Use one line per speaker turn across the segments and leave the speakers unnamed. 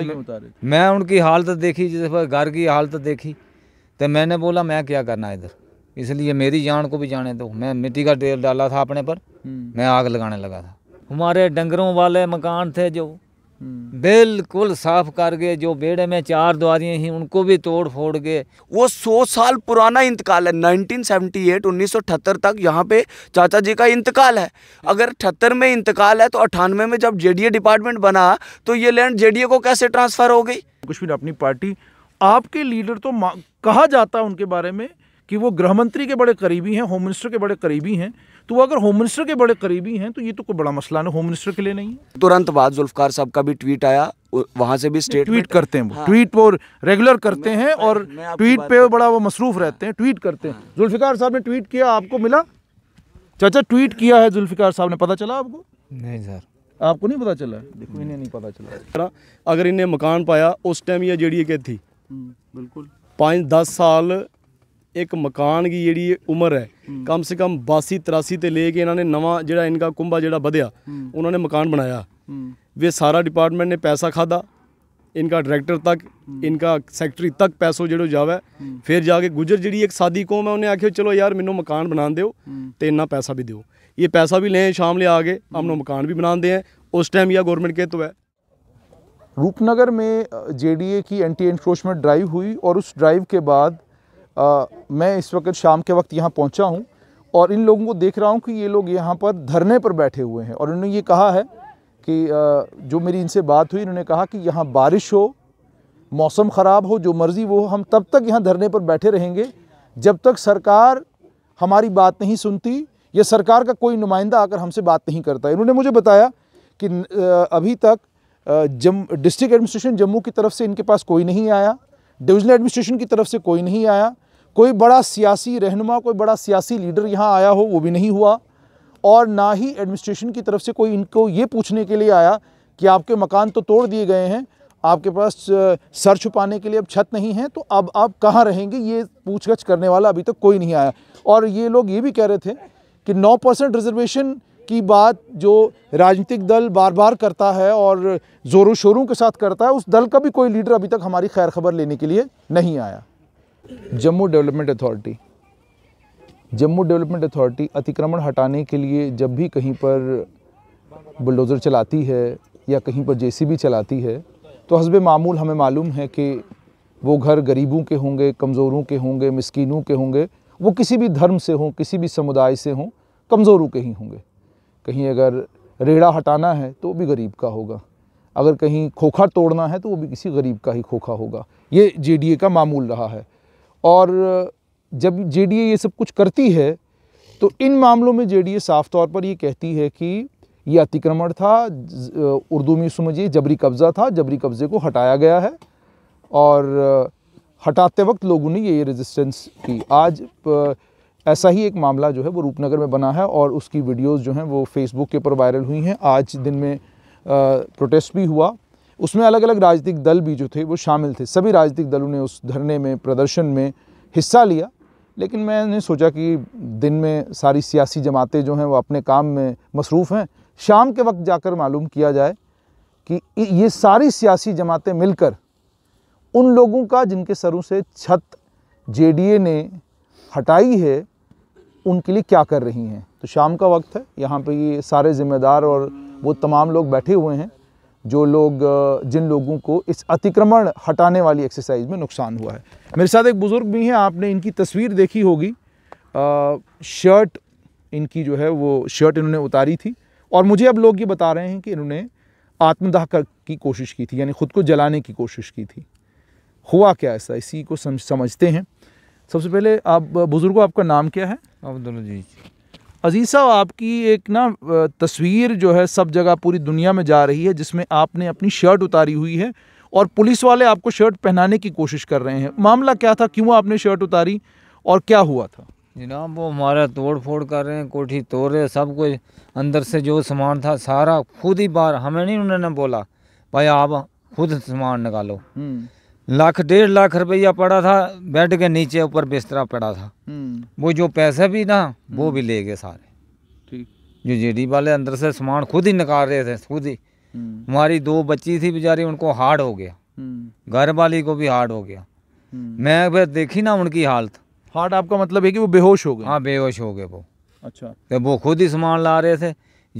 मैं
उनकी हालत देखी जिस पर घर की हालत देखी तो मैंने बोला मैं क्या करना इधर इसलिए मेरी जान को भी जाने दो मैं मिट्टी का ढेर डाला था अपने पर हम्म। मैं आग लगाने लगा था हमारे डंगरों वाले मकान थे जो बिल्कुल साफ
कर गए जो बेड़े में चार द्वारियाँ ही उनको भी तोड़ फोड़ गए वो सौ साल पुराना इंतकाल है 1978 1978 तक यहाँ पे चाचा जी का इंतकाल है अगर अठहत्तर में इंतकाल है तो अठानवे में जब जेडीए डिपार्टमेंट बना तो ये लैंड जेडीए को कैसे ट्रांसफ़र हो गई कश्मीर अपनी पार्टी आपके लीडर तो कहा जाता है उनके बारे में
कि वो गृह मंत्री के बड़े करीबी हैं होम मिनिस्टर के बड़े करीबी हैं तो वो अगर होम मिनिस्टर के बड़े करीबी हैं तो ये तो कोई बड़ा मसला ना होम मिनिस्टर के लिए नहीं है
तुरंत बाद जुल्फकार साहब का भी ट्वीट आया वहाँ से
भी स्टेट ट्वीट करते हैं ट्वीट पर रेगुलर करते हैं और ट्वीट पे बड़ा वो मसरूफ रहते हैं ट्वीट करते हैं हाँ। जुल्फिकार साहब ने ट्वीट किया आपको मिला चाचा ट्वीट किया है जुल्फिकार साहब ने
पता चला आपको नहीं सर आपको नहीं पता चला देखो इन्हें नहीं पता चला अगर इन्हें मकान पाया उस टाइम ये जेडीए के थी हम्म, बिल्कुल पाँच दस साल एक मकान की ਜਿਹੜੀ उम्र है हम्म। कम से कम बासी तिरासी ਤੇ ਲੈ ਕੇ ਇਹਨਾਂ ਨੇ ਨਵਾਂ ਜਿਹੜਾ ਇਨਕਾ ਕੁੰਭਾ ਜਿਹੜਾ ਵਧਿਆ ਉਹਨਾਂ ਨੇ ਮਕਾਨ ਬਣਾਇਆ ਵੇ ਸਾਰਾ ਡਿਪਾਰਟਮੈਂਟ इनका डायरेक्टर तक हम्म। इनका सैकटरी तक पैसों जो जावे हम्म। फिर जाके गुजर जी एक सादी कौम है उन्हें आखिया चलो यार मैनू मकान बना दो तो इन्ना पैसा भी दो ये पैसा भी लें शाम ले आगे हम लोग मकान भी बनाते हैं उस टाइम यह गवर्नमेंट के तो है रूपनगर
में जेडीए की एंटी एनक्रोचमेंट ड्राइव हुई और उस ड्राइव के बाद आ, मैं इस वक्त शाम के वक्त यहाँ पहुँचा हूँ और इन लोगों को देख रहा हूँ कि ये लोग यहाँ पर धरने पर बैठे हुए हैं और उन्होंने ये कहा है कि आ, जो मेरी इनसे बात हुई इन्होंने कहा कि यहाँ बारिश हो मौसम ख़राब हो जो मर्ज़ी वो हम तब तक यहाँ धरने पर बैठे रहेंगे जब तक सरकार हमारी बात नहीं सुनती या सरकार का कोई नुमाइंदा आकर हमसे बात नहीं करता इन्होंने मुझे बताया कि अभी तक जम डिस्ट्रिक्ट एडमिनिस्ट्रेशन जम्मू की तरफ से इनके पास कोई नहीं आया डिविजनल एडमिनिस्ट्रेशन की तरफ से कोई नहीं आया कोई बड़ा सियासी रहनुमा कोई बड़ा सियासी लीडर यहाँ आया हो वो भी नहीं हुआ और ना ही एडमिनिस्ट्रेशन की तरफ से कोई इनको ये पूछने के लिए आया कि आपके मकान तो तोड़ दिए गए हैं आपके पास सर छुपाने के लिए अब छत नहीं है तो अब आप कहाँ रहेंगे ये पूछगछ करने वाला अभी तक तो कोई नहीं आया और ये लोग ये भी कह रहे थे कि 9 परसेंट रिजर्वेशन की बात जो राजनीतिक दल बार बार करता है और ज़ोरों शोरों के साथ करता है उस दल का भी कोई लीडर अभी तक हमारी खैर खबर लेने के लिए नहीं आया Jammu development authority Jammu development authority अतिक्रमण हटाने के लिए जब भी कहीं पर बुलडोज़र चलाती है या कहीं पर जेसीबी चलाती है तो हसब मामूल हमें मालूम है कि वो घर गरीबों के होंगे कमज़ोरों के होंगे मस्किनों के होंगे वो किसी भी धर्म से हों किसी भी समुदाय से हों कमज़ोरों के ही होंगे कहीं अगर रेड़ा हटाना है तो वो भी गरीब का होगा अगर कहीं खोखा तोड़ना है तो वो भी किसी गरीब का ही खोखा होगा ये जेडीए का मामूल रहा है और जब जेडीए ये सब कुछ करती है तो इन मामलों में जेडीए साफ तौर पर ये कहती है कि ये अतिक्रमण था उर्दू में समझिए जबरी कब्ज़ा था जबरी कब्ज़े को हटाया गया है और हटाते वक्त लोगों ने ये रेजिस्टेंस की आज ऐसा ही एक मामला जो है वो रूपनगर में बना है और उसकी वीडियोस जो हैं वो फेसबुक के ऊपर वायरल हुई हैं आज दिन में प्रोटेस्ट भी हुआ उसमें अलग अलग राजनीतिक दल भी जो थे वो शामिल थे सभी राजनीतिक दलों ने उस धरने में प्रदर्शन में हिस्सा लिया लेकिन मैंने सोचा कि दिन में सारी सियासी जमातें जो हैं वो अपने काम में मसरूफ़ हैं शाम के वक्त जाकर मालूम किया जाए कि ये सारी सियासी जमातें मिलकर उन लोगों का जिनके सरों से छत जे ने हटाई है उनके लिए क्या कर रही हैं तो शाम का वक्त है यहाँ पे ये सारे ज़िम्मेदार और वो तमाम लोग बैठे हुए हैं जो लोग जिन लोगों को इस अतिक्रमण हटाने वाली एक्सरसाइज में नुकसान हुआ है मेरे साथ एक बुज़ुर्ग भी हैं आपने इनकी तस्वीर देखी होगी शर्ट इनकी जो है वो शर्ट इन्होंने उतारी थी और मुझे अब लोग ये बता रहे हैं कि इन्होंने आत्मदाह कर की कोशिश की थी यानी ख़ुद को जलाने की कोशिश की थी हुआ क्या ऐसा इसी को समझ समझते हैं सबसे पहले आप बुज़ुर्गों आपका नाम क्या है अब्दुल अजीज अजीज़ साहब आपकी एक ना तस्वीर जो है सब जगह पूरी दुनिया में जा रही है जिसमें आपने अपनी शर्ट उतारी हुई है और पुलिस वाले आपको शर्ट पहनाने की कोशिश कर रहे हैं मामला क्या था क्यों आपने शर्ट उतारी और क्या हुआ था जनाब वो हमारा
तोड़ फोड़ कर रहे हैं कोठी तोड़ रहे सब कुछ अंदर से जो सामान था सारा खुद ही बाहर हमें नहीं उन्होंने बोला भाई आप खुद सामान निकालो हम्म। लाख डेढ़ लाख रुपया पड़ा था बेड के नीचे ऊपर बिस्तरा पड़ा था हम्म। वो जो पैसे भी ना वो हम्म। भी ले गए सारे जो जेडी वाले अंदर से सामान खुद ही निकाल रहे थे खुद ही हम्म। हमारी दो बच्ची थी बेचारी उनको हार्ड हो गया घर वाली को भी हार्ड हो गया मैं फिर देखी ना उनकी हालत हार्ड आपका मतलब है कि वो बेहोश हो गए हाँ बेहोश हो गए वो अच्छा तो वो खुद ही सामान ला रहे थे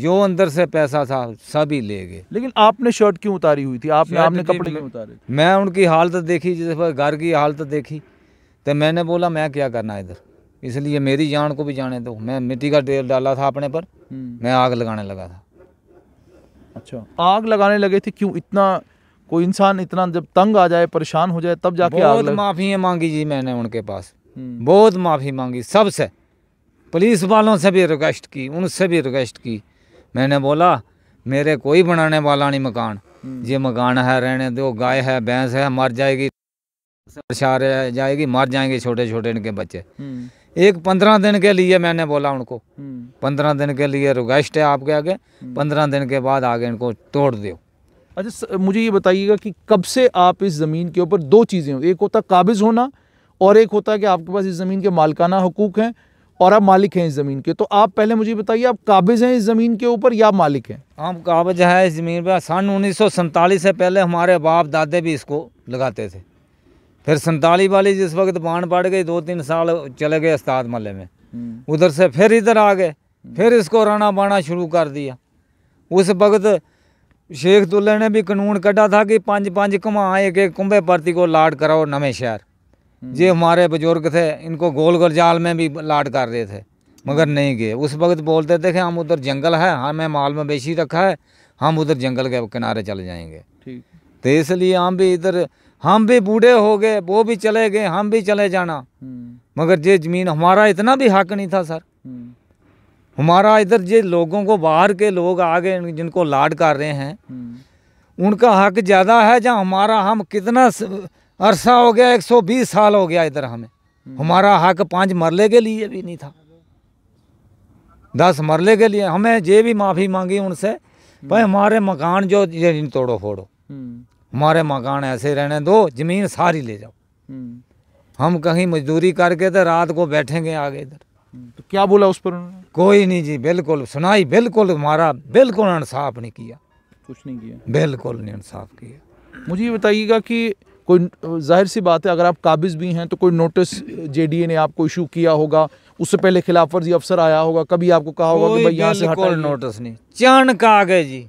जो अंदर से पैसा था सब ही ले गए लेकिन आपने शर्ट क्यों उतारी हुई थी आपने आपने कपड़े क्यों उतारे मैं उनकी हालत देखी पर घर की हालत देखी तो मैंने बोला मैं क्या करना इधर इसलिए मेरी जान को भी जाने दो मैं मिट्टी का ढेर डाला था अपने पर हम्म। मैं आग लगाने लगा था अच्छा
आग लगाने लगे थे क्यों इतना कोई इंसान इतना जब तंग आ जाए परेशान हो जाए तब जाके बहुत
माफ़ी मांगी जी मैंने उनके पास हम्म। बहुत माफ़ी मांगी सबसे पुलिस वालों से भी रिक्वेस्ट की उनसे भी रिक्वेस्ट की मैंने बोला मेरे कोई बनाने वाला नहीं मकान ये हम्म। मकान है रहने दो गाय है भैंस है मर जाएगी सार जाएगी मर जाएंगे छोटे छोटे इनके बच्चे हम्म। एक पंद्रह दिन के लिए मैंने बोला उनको हम्म। पंद्रह दिन के लिए रिक्वेस्ट है आपके आगे पंद्रह दिन के बाद आगे इनको
तोड़ दो अच्छा मुझे ये बताइएगा कि कब से आप इस ज़मीन के ऊपर दो चीज़ें एक होता काबिज होना और एक होता है कि आपके पास इस ज़मीन के मालकाना हकूक़ हैं और आप मालिक हैं इस ज़मीन के तो आप पहले मुझे बताइए आप काबिज हैं इस ज़मीन के ऊपर या मालिक हैं
हम काबिज है इस ज़मीन पर सन उन्नीस से पहले हमारे बाप दादे भी इसको लगाते थे फिर संताली वाली जिस वक्त बाढ़ पड़ गई दो तीन साल चले गए उस्ताद मल्ले में हम्म। उधर से फिर इधर आ गए हम्म। फिर इसको राना बाना शुरू कर दिया उस वक्त शेख दुल्ले ने भी कानून कटा था कि पाँच पाँच घुमा एक एक कुंभे परती को लाड कराओ नवे शहर ये हमारे बुजुर्ग थे इनको गोल गोल जाल में भी लाट कर रहे थे मगर नहीं गए उस वक्त बोलते थे कि हम उधर जंगल है हमें हाँ, माल में बेची रखा है हम उधर जंगल के किनारे चले जाएंगे तो इसलिए हम भी इधर हम भी बूढ़े हो गए वो भी चले गए हम भी चले जाना हम्म। मगर ये ज़मीन हमारा इतना भी हक नहीं था सर
हम्म।
हमारा इधर जे लोगों को बाहर के लोग आ गए जिनको लाड कर रहे हैं हम्म। उनका हक ज़्यादा है जहाँ हमारा हम कितना स... अरसा हो गया 120 साल हो गया इधर हमें हम्म। हमारा हक पांच मरले के लिए भी नहीं था दस मरले के लिए हमें ये भी माफ़ी मांगी उनसे हम्म। भाई हमारे मकान जो ये तोड़ो फोड़ो हम्म। हमारे मकान ऐसे रहने दो ज़मीन सारी ले जाओ हम कहीं मजदूरी करके तो रात को बैठेंगे आगे इधर तो क्या बोला उस पर उन्होंने कोई नहीं जी बिल्कुल सुनाई बिल्कुल हमारा
बिल्कुल इंसाफ नहीं किया
कुछ नहीं किया बिल्कुल नहीं इंसाफ किया
मुझे बताइएगा कि कोई जाहिर सी बात है अगर आप काबिज़ भी हैं तो कोई नोटिस जेडीए ने आपको इशू किया होगा उससे पहले खिलाफ वर्जी अफसर आया होगा कभी आपको कहा होगा कि भाई यहाँ से हटा नोटिस नहीं
चाण का आ गए जी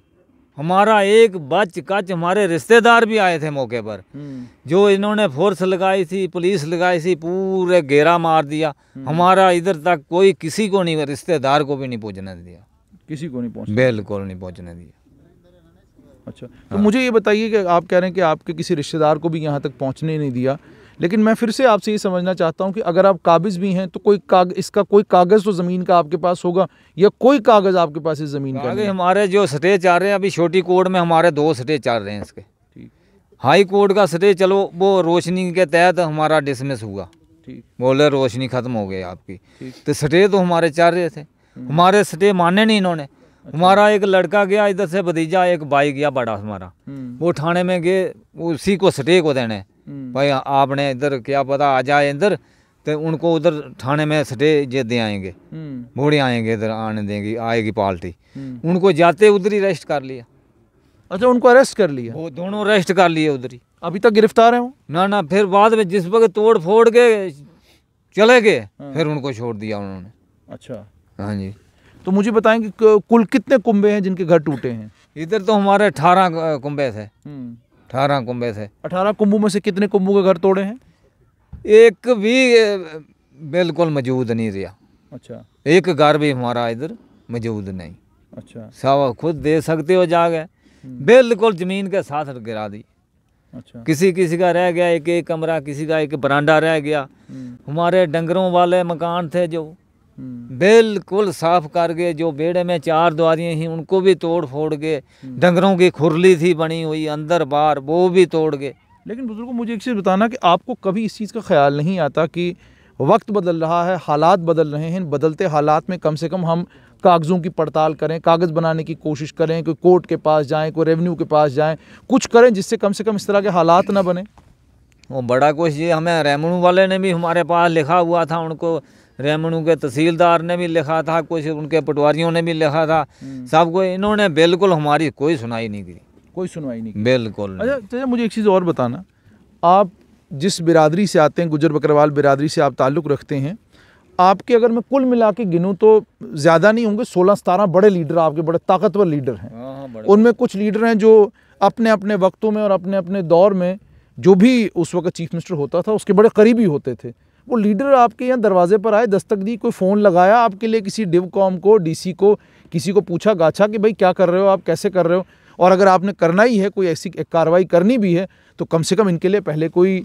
हमारा एक बच कच हमारे रिश्तेदार भी आए थे मौके पर हम्म। जो इन्होंने फोर्स लगाई थी पुलिस लगाई थी पूरे घेरा मार दिया हम्म। हमारा इधर तक कोई किसी को नहीं रिश्तेदार को भी नहीं पहुँचने दिया किसी को नहीं पहुँच बिल्कुल नहीं पहुँचने दिया
अच्छा तो हाँ। मुझे ये बताइए कि आप कह रहे हैं कि आपके किसी रिश्तेदार को भी यहाँ तक पहुँचने नहीं दिया लेकिन मैं फिर से आपसे ये समझना चाहता हूँ कि अगर आप काबिज भी हैं तो कोई काग इसका कोई कागज़ तो ज़मीन का आपके पास होगा या कोई कागज़ आपके पास इस ज़मीन का
हमारे जो स्टे चाह रहे हैं अभी छोटी कोर्ट में हमारे दो स्टे चाह रहे हैं इसके हाई कोर्ट का स्टे चलो वो रोशनी के तहत हमारा डिसमिस हुआ बोले रोशनी ख़त्म हो गई आपकी तो स्टे तो हमारे चाह रहे थे हम्म। हमारे स्टे माने नहीं इन्होंने हमारा एक लड़का गया इधर से भतीजा एक भाई गया बड़ा हमारा हम्म। वो थाने में गए उसी को स्टे को देने हम्म। भाई आपने इधर क्या पता आ जाए इधर तो उनको उधर थाने में सटे जे दे आएंगे बूढ़े हम्म। आएंगे इधर आने देंगे आएगी पार्टी उनको जाते उधर ही अरेस्ट कर लिया अच्छा उनको अरेस्ट कर लिया वो दोनों अरेस्ट कर लिए उधर ही अभी तक गिरफ्तार है वो ना ना फिर बाद में जिस वक्त तोड़ फोड़ के चले गए हाँ। फिर उनको छोड़ दिया उन्होंने
अच्छा हाँ जी
तो मुझे बताएं कि कुल कितने कुंबे
हैं जिनके घर टूटे हैं
इधर तो हमारे अठारह कुंबे थे
हम्म।
अठारह
कुंबे थे अठारह कुंभों में से कितने कुंभों के घर तोड़े हैं एक भी बिल्कुल मौजूद नहीं रहा अच्छा एक घर भी हमारा इधर मौजूद नहीं अच्छा सब खुद दे सकते हो गए हम्म। बिल्कुल ज़मीन के साथ गिरा दी अच्छा किसी किसी का रह गया एक एक कमरा किसी का एक बरांडा रह गया हम्म। हमारे डंगरों वाले मकान थे जो बिल्कुल साफ कर गए जो बेड़े में चार द्वारियाँ थी उनको भी तोड़ फोड़ गए डंगरों की खुरली थी बनी हुई अंदर बार वो भी तोड़ गए
लेकिन बुजुर्गों मुझे एक चीज़ बताना कि आपको कभी इस चीज़ का ख्याल नहीं आता कि वक्त बदल रहा है हालात बदल रहे हैं बदलते हालात में कम से कम हम कागज़ों की पड़ताल करें कागज़ बनाने की कोशिश करें कोई कोर्ट के पास जाएं कोई रेवेन्यू के पास जाएं कुछ करें जिससे कम से कम इस तरह के हालात ना बने वो बड़ा कुछ ये हमें रेमनू वाले ने भी हमारे पास लिखा हुआ था उनको
रेमणू के तहसीलदार ने भी लिखा था कुछ उनके पटवारियों ने भी लिखा था हम्म। सबको इन्होंने बिल्कुल हमारी कोई सुनाई नहीं की कोई सुनवाई नहीं बिल्कुल
अच्छा तो मुझे एक चीज़ और बताना आप जिस बिरादरी से आते हैं गुजर बकरवाल बिरादरी से आप ताल्लुक़ रखते हैं आपके अगर मैं कुल मिला के गिनूँ तो ज़्यादा नहीं होंगे सोलह सतारह बड़े लीडर आपके बड़े ताकतवर लीडर हैं हाँ, हाँ, उनमें कुछ लीडर हैं जो अपने अपने वक्तों में और अपने अपने दौर में जो भी उस वक्त चीफ मिनिस्टर होता था उसके बड़े करीबी होते थे वो लीडर आपके यहाँ दरवाजे पर आए दस्तक दी कोई फ़ोन लगाया आपके लिए किसी डिव कॉम को डीसी को किसी को पूछा गाछा कि भाई क्या कर रहे हो आप कैसे कर रहे हो और अगर आपने करना ही है कोई ऐसी कार्रवाई करनी भी है तो कम से कम इनके लिए पहले कोई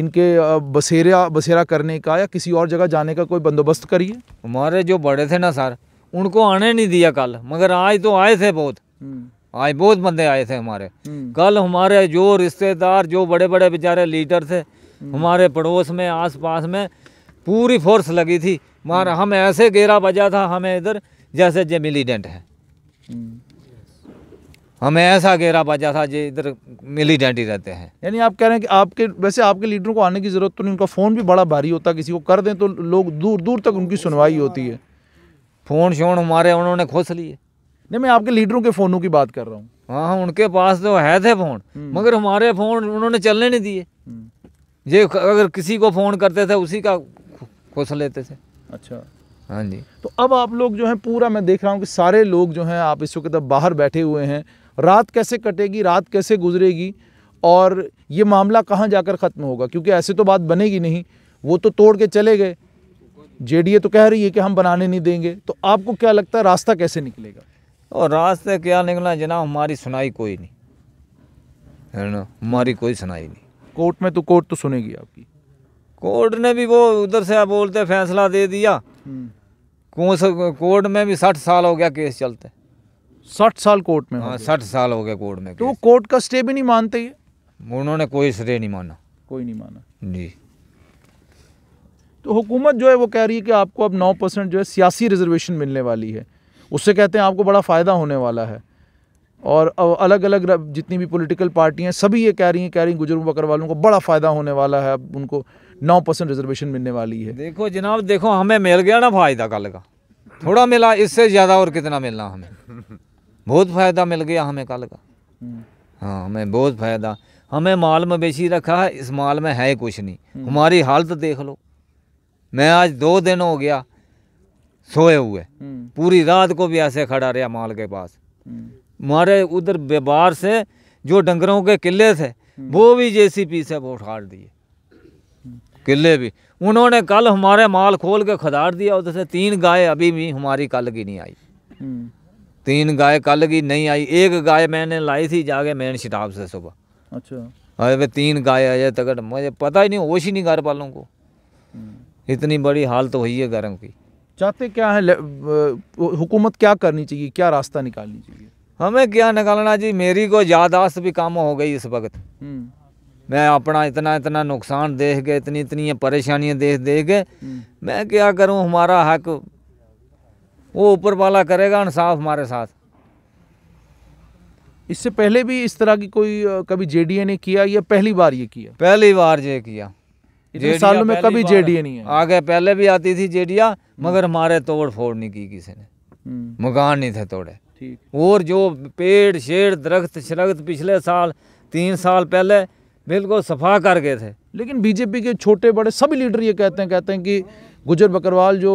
इनके बसेरा बसेरा करने का या किसी और जगह जाने का कोई बंदोबस्त करिए हमारे जो बड़े थे ना सर
उनको आने नहीं दिया कल मगर आज तो आए थे बहुत हम्म। आज बहुत बंदे आए थे हमारे हम्म। कल हमारे जो रिश्तेदार जो बड़े बड़े बेचारे लीडर थे हम्म। हमारे पड़ोस में आसपास में पूरी फोर्स लगी थी मार हम्म। हम ऐसे घेरा बजा था हमें इधर जैसे जे मिलीडेंट है हम्म। हमें ऐसा घेरा बजा था जो इधर मिलीडेंट ही रहते हैं
यानी आप कह रहे हैं कि आपके वैसे आपके लीडरों को आने की ज़रूरत तो नहीं उनका फ़ोन भी बड़ा भारी होता किसी को कर दें तो लोग दूर दूर तक उनकी सुनवाई होती है फ़ोन शोन हमारे उन्होंने खोस लिए नहीं मैं आपके
लीडरों के फ़ोनों की बात कर रहा हूँ हाँ उनके पास तो है थे फ़ोन मगर हमारे फ़ोन उन्होंने चलने नहीं दिए ये अगर किसी को फ़ोन करते थे उसी का खुश लेते
थे अच्छा हाँ जी तो अब आप लोग जो हैं पूरा मैं देख रहा हूँ कि सारे लोग जो हैं आप इस वक्त बाहर बैठे हुए हैं रात कैसे कटेगी रात कैसे गुजरेगी और ये मामला कहाँ जाकर ख़त्म होगा क्योंकि ऐसे तो बात बनेगी नहीं वो तो तोड़ के चले गए ए तो कह रही है कि हम बनाने नहीं देंगे तो आपको क्या लगता है रास्ता कैसे निकलेगा और
रास्ता क्या निकला जनाब हमारी सुनाई कोई नहीं है ना हमारी कोई सुनाई
नहीं कोर्ट में तो कोर्ट तो सुनेगी आपकी
कोर्ट ने भी वो उधर से आप बोलते फैसला दे दिया हम्म। कोर्ट में भी साठ साल हो गया केस चलते साठ साल कोर्ट में हाँ साठ साल हो गया कोर्ट में तो कोर्ट का स्टे भी नहीं मानते ये उन्होंने
कोई स्टे नहीं माना कोई नहीं माना जी तो हुकूमत जो है वो कह रही है कि आपको अब नौ परसेंट जो है सियासी रिजर्वेशन मिलने वाली है उससे कहते हैं आपको बड़ा फ़ायदा होने वाला है और अलग अलग जितनी भी पॉलिटिकल पार्टियाँ सभी ये कह रही हैं कह रही हैं गुजरू वालों को बड़ा फ़ायदा होने वाला है अब उनको नौ परसेंट रिजर्वेशन मिलने वाली है देखो जनाब
देखो हमें मिल गया ना फ़ायदा कल का थोड़ा मिला इससे ज़्यादा और कितना मिलना हमें बहुत फ़ायदा मिल गया हमें कल का हाँ हमें बहुत फ़ायदा हमें माल मवेशी रखा है इस माल में है कुछ नहीं हमारी हालत देख लो मैं आज दो दिन हो गया सोए हुए हम्म। पूरी रात को भी ऐसे खड़ा रहा माल के पास हमारे उधर व्यापार से जो डंगरों के किले थे हम्म। वो भी पी से वो उठाड़ दिए किले भी उन्होंने कल हमारे माल खोल के खदार दिया उधर से तीन गाय अभी भी हमारी कल की नहीं आई हम्म। तीन गाय कल की नहीं आई एक गाय मैंने लाई थी जाके मैन शिताब से सुबह अच्छा अरे तीन गाय अजय तक मुझे पता ही नहीं होश ही नहीं घर वालों को हम्म। इतनी बड़ी हालत तो हुई है गर्म की
चाहते क्या है हुकूमत क्या करनी चाहिए क्या रास्ता निकालनी
चाहिए हमें क्या निकालना जी मेरी को यादाश्त भी कम हो गई इस वक्त हम्म। मैं अपना इतना इतना नुकसान देख के इतनी इतनी परेशानियां देख देख के हम्म। मैं क्या करूं हमारा हक वो ऊपर वाला करेगा इंसाफ हमारे साथ
इससे पहले भी इस तरह की कोई कभी जेडीए ने किया या पहली बार ये किया पहली बार ये किया सालों में कभी जेडीए नहीं है आगे पहले भी आती
थी जेडिया मगर हमारे हम्म। तोड़ फोड़ नहीं की किसी
ने
मकान नहीं थे तोड़े और जो पेड़ शेड़ दरख्त शरख्त पिछले साल तीन साल पहले
बिल्कुल सफा कर गए थे लेकिन बीजेपी के छोटे बड़े सभी लीडर ये कहते हैं कहते हैं कि गुजर बकरवाल जो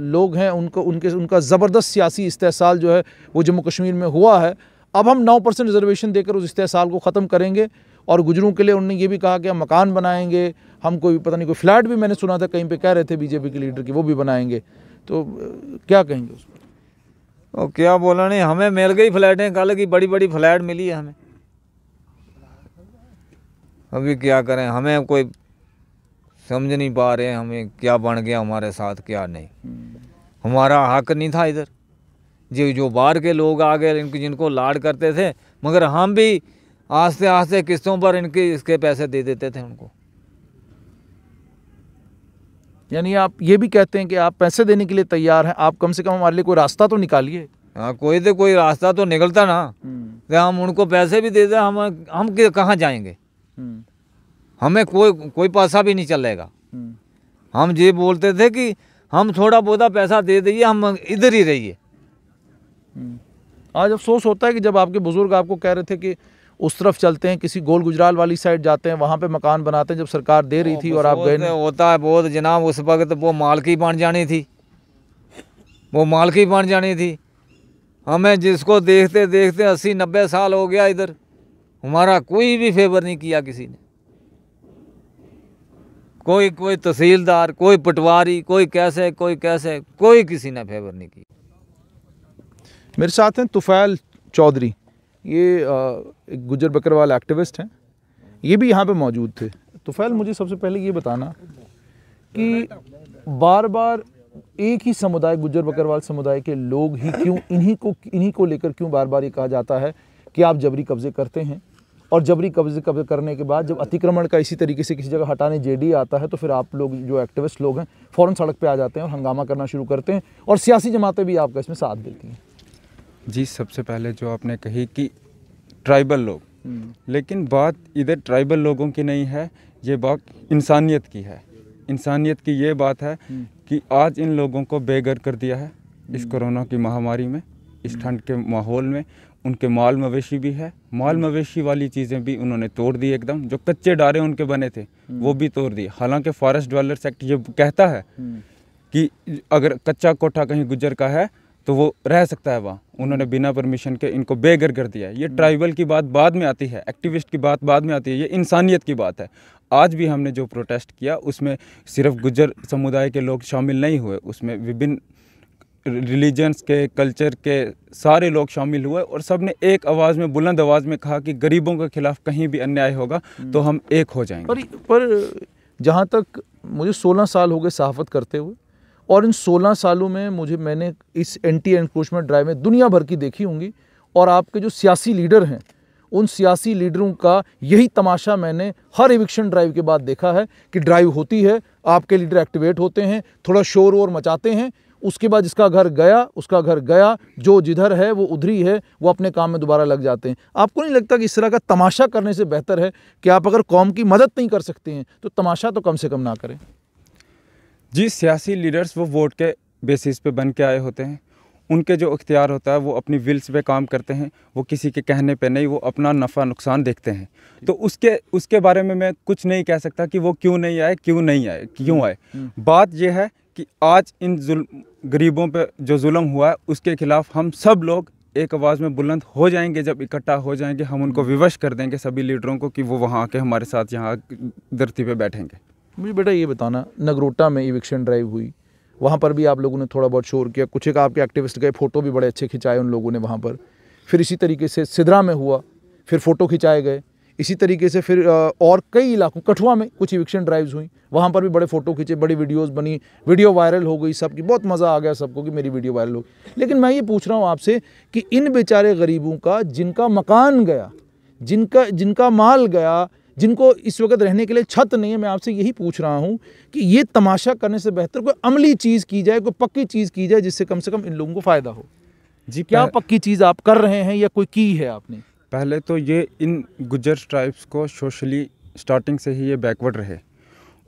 लोग हैं उनको उनके उनका ज़बरदस्त सियासी इस्तेसाल जो है वो जम्मू कश्मीर में हुआ है अब हम नौ परसेंट रिजर्वेशन देकर उस इस्तेसाल को ख़त्म करेंगे और गुजरों के लिए उन्होंने ये भी कहा कि हम मकान बनाएंगे हम कोई पता नहीं कोई फ्लैट भी मैंने सुना था कहीं पर कह रहे थे बीजेपी के लीडर की वो भी बनाएंगे तो क्या कहेंगे उस पर ओ क्या बोला नहीं हमें
मिल गई फ्लैटें कल की बड़ी बड़ी फ्लैट मिली है हमें अभी क्या करें हमें कोई समझ नहीं पा रहे हमें क्या बन गया हमारे साथ क्या नहीं हमारा हक नहीं था इधर जो जो बाहर के लोग आ गए इनको जिनको लाड करते थे मगर हम भी आस्ते आस्ते किस्तों पर इनके
इसके पैसे दे देते थे उनको यानी आप ये भी कहते हैं कि आप पैसे देने के लिए तैयार हैं आप कम से कम हमारे लिए कोई रास्ता तो निकालिए हाँ कोई तो कोई
रास्ता तो निकलता ना
हम्म।
तो हम उनको पैसे भी दे दें हम हम कहाँ जाएंगे हम्म। हमें कोई कोई पैसा भी नहीं चलेगा हम्म। हम ये बोलते थे
कि हम थोड़ा बहुत पैसा दे दिए हम इधर ही रहिए आज अफसोस होता है कि जब आपके बुज़ुर्ग आपको कह रहे थे कि उस तरफ चलते हैं किसी गोल गुजराल वाली साइड जाते हैं वहाँ पे मकान बनाते हैं जब सरकार दे रही थी और आप गए तो होता है बहुत जनाब उस वक्त वो
मालकी बन जानी थी वो मालकी बन जानी थी हमें जिसको देखते देखते अस्सी नब्बे साल हो गया इधर हमारा कोई भी फेवर नहीं किया किसी ने कोई कोई तहसीलदार कोई पटवारी कोई कैसे कोई कैसे कोई किसी ने फेवर नहीं किया
मेरे साथ हैं तुफैल चौधरी ये एक गुजर बकरवाल एक्टिविस्ट हैं ये भी यहाँ पे मौजूद थे तो फैल मुझे सबसे पहले ये बताना कि बार बार एक ही समुदाय गुजर बकरवाल समुदाय के लोग ही क्यों इन्हीं को इन्हीं को लेकर क्यों बार बार ये कहा जाता है कि आप जबरी कब्ज़े करते हैं और जबरी कब्ज़े कब्जे करने के बाद जब अतिक्रमण का इसी तरीके से किसी जगह हटाने जे आता है तो फिर आप लोग जो एक्टिविस्ट लोग हैं फ़ौरन सड़क पर आ जाते हैं और हंगामा करना शुरू करते हैं और सियासी जमातें भी आपका इसमें साथ देती हैं
जी सबसे पहले जो आपने कही कि ट्राइबल लोग हम्म। लेकिन बात इधर ट्राइबल लोगों की नहीं है ये बात इंसानियत की है इंसानियत की ये बात है हम्म। कि आज इन लोगों को बेघर कर दिया है इस हम्म। कोरोना की महामारी में इस ठंड के माहौल में उनके माल मवेशी भी है माल मवेशी वाली चीज़ें भी उन्होंने तोड़ दी एकदम जो कच्चे डारे उनके बने थे वो भी तोड़ दिए हालांकि फॉरेस्ट ड्वेलर्स एक्ट ये कहता है कि अगर कच्चा कोठा कहीं गुजर का है तो वो रह सकता है वहाँ उन्होंने बिना परमिशन के इनको बेघर कर दिया है ये ट्राइबल की बात बाद में आती है एक्टिविस्ट की बात बाद में आती है ये इंसानियत की बात है आज भी हमने जो प्रोटेस्ट किया उसमें सिर्फ गुजर समुदाय के लोग शामिल नहीं हुए उसमें विभिन्न रिलीजन्स के कल्चर के सारे लोग शामिल हुए और सब ने एक आवाज़ में बुलंद आवाज़ में कहा कि गरीबों के खिलाफ कहीं भी अन्याय होगा तो हम एक हो जाएंगे पर, पर जहाँ तक मुझे 16 साल हो गए सहाफत करते हुए
और इन 16 सालों में मुझे मैंने इस एंटी एनक्रोचमेंट ड्राइव में दुनिया भर की देखी होंगी और आपके जो सियासी लीडर हैं उन सियासी लीडरों का यही तमाशा मैंने हर इविक्शन ड्राइव के बाद देखा है कि ड्राइव होती है आपके लीडर एक्टिवेट होते हैं थोड़ा शोर वोर मचाते हैं उसके बाद जिसका घर गया उसका घर गया जो जिधर है वो उधरी है वो अपने काम में दोबारा लग जाते हैं आपको नहीं लगता कि इस तरह का तमाशा करने से बेहतर है कि आप अगर कौम की मदद नहीं कर सकते हैं तो तमाशा तो कम से कम ना करें
जिस सियासी लीडर्स वो वोट के बेसिस पे बन के आए होते हैं उनके जो इख्तियार होता है वो अपनी विल्स पे काम करते हैं वो किसी के कहने पे नहीं वो अपना नफ़ा नुकसान देखते हैं तो उसके उसके बारे में मैं कुछ नहीं कह सकता कि वो क्यों नहीं आए क्यों नहीं आए क्यों आए हम्म, हम्म। बात यह है कि आज इन गरीबों पर जो जुल्म हुआ है उसके खिलाफ हम सब लोग एक आवाज़ में बुलंद हो जाएंगे जब इकट्ठा हो जाएंगे हम उनको हम्म। विवश कर देंगे सभी लीडरों को कि वो वहाँ आके हमारे साथ यहाँ धरती पे बैठेंगे
मुझे बेटा ये बताना नगरोटा में इविक्शन ड्राइव हुई वहाँ पर भी आप लोगों ने थोड़ा बहुत शोर किया कुछ एक आपके एक्टिविस्ट गए फ़ोटो भी बड़े अच्छे खिंचाए उन लोगों ने वहाँ पर फिर इसी तरीके से सिदरा में हुआ फिर फ़ोटो खिंचाए गए इसी तरीके से फिर और कई इलाकों कठुआ में कुछ इविक्शन ड्राइव्स हुई वहाँ पर भी बड़े फ़ोटो खींचे बड़ी वीडियोज़ बनी वीडियो वायरल हो गई सबकी बहुत मज़ा आ गया सबको कि मेरी वीडियो वायरल हो गई लेकिन मैं ये पूछ रहा हूँ आपसे कि इन बेचारे गरीबों का जिनका मकान गया जिनका जिनका माल गया जिनको इस वक्त रहने के लिए छत नहीं है मैं आपसे यही पूछ रहा हूँ कि ये तमाशा करने से बेहतर कोई अमली चीज़ की जाए कोई पक्की चीज़ की जाए जिससे कम से कम इन लोगों को फ़ायदा हो जी क्या पक्की चीज़ आप
कर रहे हैं या कोई की है आपने पहले तो ये इन गुजर ट्राइब्स को सोशली स्टार्टिंग से ही ये बैकवर्ड रहे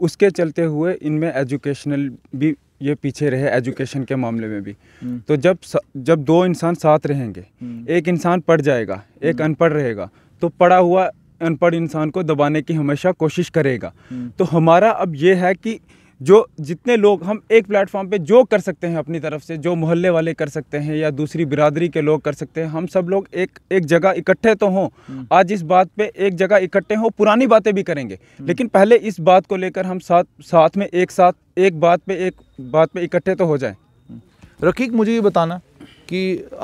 उसके चलते हुए इनमें एजुकेशनल भी ये पीछे रहे एजुकेशन के मामले में भी हम्म। तो जब जब दो इंसान साथ रहेंगे हम्म। एक इंसान पढ़ जाएगा एक हम्म। अनपढ़ रहेगा तो पढ़ा हुआ अनपढ़ इंसान को दबाने की हमेशा कोशिश करेगा हम्म। तो हमारा अब ये है कि जो जितने लोग हम एक प्लेटफॉर्म पे जो कर सकते हैं अपनी तरफ से जो मोहल्ले वाले कर सकते हैं या दूसरी बिरादरी के लोग कर सकते हैं हम सब लोग एक एक जगह इकट्ठे तो हों हम्म। आज इस बात पे एक जगह इकट्ठे हों पुरानी बातें भी करेंगे हम्म। लेकिन पहले इस बात को लेकर हम साथ साथ में एक साथ एक बात पे एक बात पे इकट्ठे तो हो जाए रकीक मुझे ये बताना कि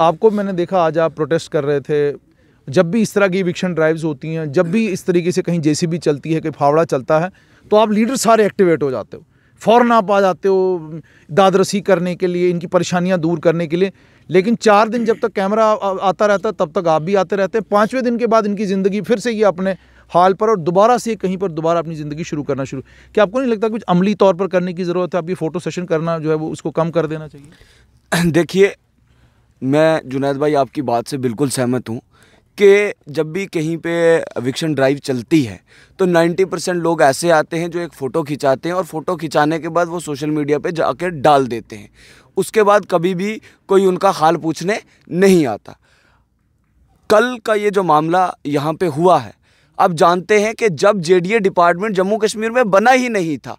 आपको मैंने देखा आज
आप प्रोटेस्ट कर रहे थे जब भी इस तरह की विक्शन ड्राइव्स होती हैं जब भी इस तरीके से कहीं जेसीबी चलती है कहीं फावड़ा चलता है तो आप लीडर सारे एक्टिवेट हो जाते हो फ़ौरन आप आ जाते हो दादरसी करने के लिए इनकी परेशानियां दूर करने के लिए लेकिन चार दिन जब तक कैमरा आता रहता तब तक आप भी आते रहते हैं पाँचवें दिन के बाद इनकी ज़िंदगी फिर से ये अपने हाल पर और दोबारा से कहीं पर दोबारा अपनी ज़िंदगी शुरू करना शुरू क्या आपको नहीं लगता कुछ अमली तौर पर करने की ज़रूरत है आपकी फ़ोटो सेशन करना जो है वो उसको कम कर देना चाहिए
देखिए मैं जुनेद भाई आपकी बात से बिल्कुल सहमत हूँ कि जब भी कहीं पे एविक्शन ड्राइव चलती है तो 90 परसेंट लोग ऐसे आते हैं जो एक फ़ोटो खिंचाते हैं और फ़ोटो खिंचाने के बाद वो सोशल मीडिया पे जाके डाल देते हैं उसके बाद कभी भी कोई उनका हाल पूछने नहीं आता कल का ये जो मामला यहाँ पे हुआ है आप जानते हैं कि जब जेडीए डिपार्टमेंट जम्मू कश्मीर में बना ही नहीं था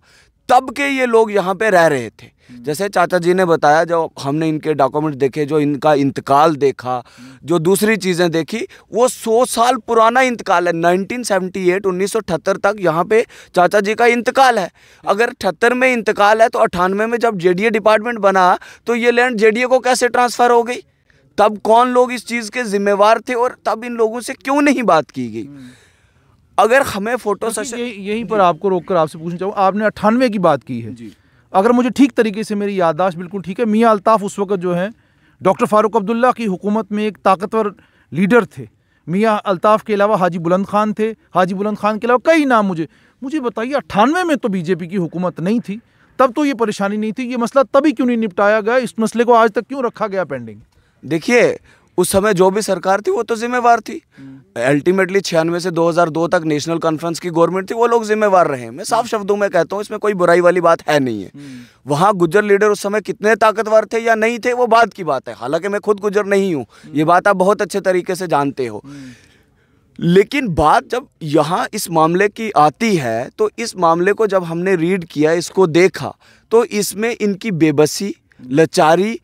तब के ये लोग यहाँ पे रह रहे थे हम्म। जैसे चाचा जी ने बताया जो हमने इनके डॉक्यूमेंट देखे जो इनका इंतकाल देखा हम्म। जो दूसरी चीज़ें देखी वो सौ साल पुराना इंतकाल है 1978 1978 तक यहाँ पे चाचा जी का इंतकाल है हम्म। अगर अठहत्तर में इंतकाल है तो अठानवे में जब ए डिपार्टमेंट बना तो ये लैंड ए को कैसे ट्रांसफ़र हो गई तब कौन लोग इस चीज़ के जिम्मेवार थे और तब इन लोगों से क्यों नहीं बात की गई अगर हमें फोटो सेशन यहीं पर आपको रोककर आपसे पूछना चाहूँ आपने अट्ठानवे की बात की है अगर मुझे ठीक तरीके
से मेरी याददाश्त बिल्कुल ठीक है मियाँ अल्ताफ़ उस वक्त जो है डॉक्टर फारूक अब्दुल्ला की हुकूमत में एक ताकतवर लीडर थे मियाँ अल्ताफ़ के अलावा हाजी बुलंद खान थे हाजी बुलंद खान के अलावा कई नाम मुझे मुझे बताइए अट्ठानवे में तो बीजेपी की हुकूमत नहीं थी तब तो ये परेशानी नहीं थी ये
मसला तभी क्यों नहीं निपटाया गया इस मसले को आज तक क्यों रखा गया पेंडिंग देखिए उस समय जो भी सरकार थी वो तो जिम्मेवार थी अल्टीमेटली छियानवे से 2002 तक नेशनल कॉन्फ्रेंस की गवर्नमेंट थी वो लोग जिम्मेवार रहे मैं साफ शब्दों में कहता हूँ इसमें कोई बुराई वाली बात है नहीं है वहाँ गुजर लीडर उस समय कितने ताकतवर थे या नहीं थे वो बात की बात है हालांकि मैं खुद गुजर नहीं हूँ ये बात आप बहुत अच्छे तरीके से जानते हो लेकिन बात जब यहाँ इस मामले की आती है तो इस मामले को जब हमने रीड किया इसको देखा तो इसमें इनकी बेबसी लचारी